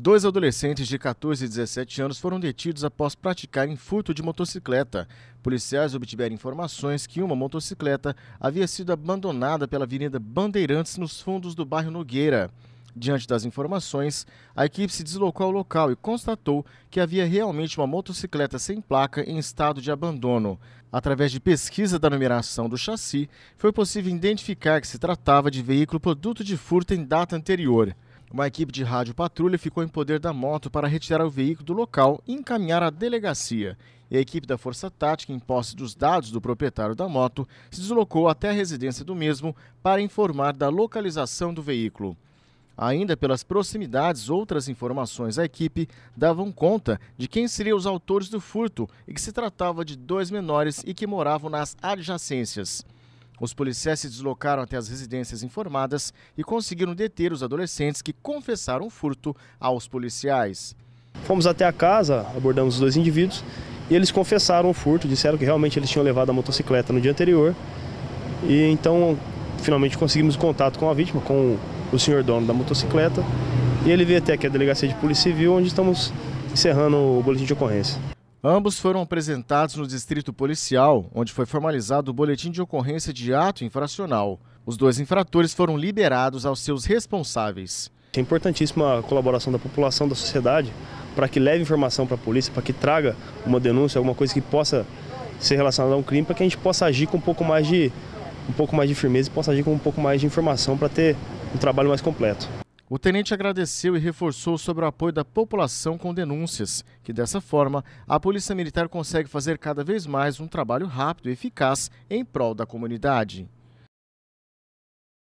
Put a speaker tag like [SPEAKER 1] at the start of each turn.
[SPEAKER 1] Dois adolescentes de 14 e 17 anos foram detidos após praticarem furto de motocicleta. Policiais obtiveram informações que uma motocicleta havia sido abandonada pela Avenida Bandeirantes nos fundos do bairro Nogueira. Diante das informações, a equipe se deslocou ao local e constatou que havia realmente uma motocicleta sem placa em estado de abandono. Através de pesquisa da numeração do chassi, foi possível identificar que se tratava de veículo produto de furto em data anterior. Uma equipe de rádio patrulha ficou em poder da moto para retirar o veículo do local e encaminhar à delegacia. E a equipe da Força Tática, em posse dos dados do proprietário da moto, se deslocou até a residência do mesmo para informar da localização do veículo. Ainda pelas proximidades, outras informações à equipe davam conta de quem seriam os autores do furto e que se tratava de dois menores e que moravam nas adjacências. Os policiais se deslocaram até as residências informadas e conseguiram deter os adolescentes que confessaram o furto aos
[SPEAKER 2] policiais. Fomos até a casa, abordamos os dois indivíduos e eles confessaram o furto, disseram que realmente eles tinham levado a motocicleta no dia anterior. E então finalmente conseguimos contato com a vítima, com o senhor dono da motocicleta, e ele veio até aqui a delegacia de Polícia Civil, onde estamos encerrando o boletim de ocorrência. Ambos foram apresentados
[SPEAKER 1] no distrito policial, onde foi formalizado o boletim de ocorrência de ato infracional. Os
[SPEAKER 2] dois infratores foram liberados aos seus responsáveis. É importantíssima a colaboração da população, da sociedade, para que leve informação para a polícia, para que traga uma denúncia, alguma coisa que possa ser relacionada a um crime, para que a gente possa agir com um pouco mais de, um pouco mais de firmeza e possa agir com um pouco mais de informação para ter um trabalho mais completo.
[SPEAKER 1] O tenente agradeceu
[SPEAKER 2] e reforçou sobre
[SPEAKER 1] o apoio da população com denúncias, que dessa forma a Polícia Militar consegue fazer cada vez mais um trabalho rápido e eficaz em prol da comunidade.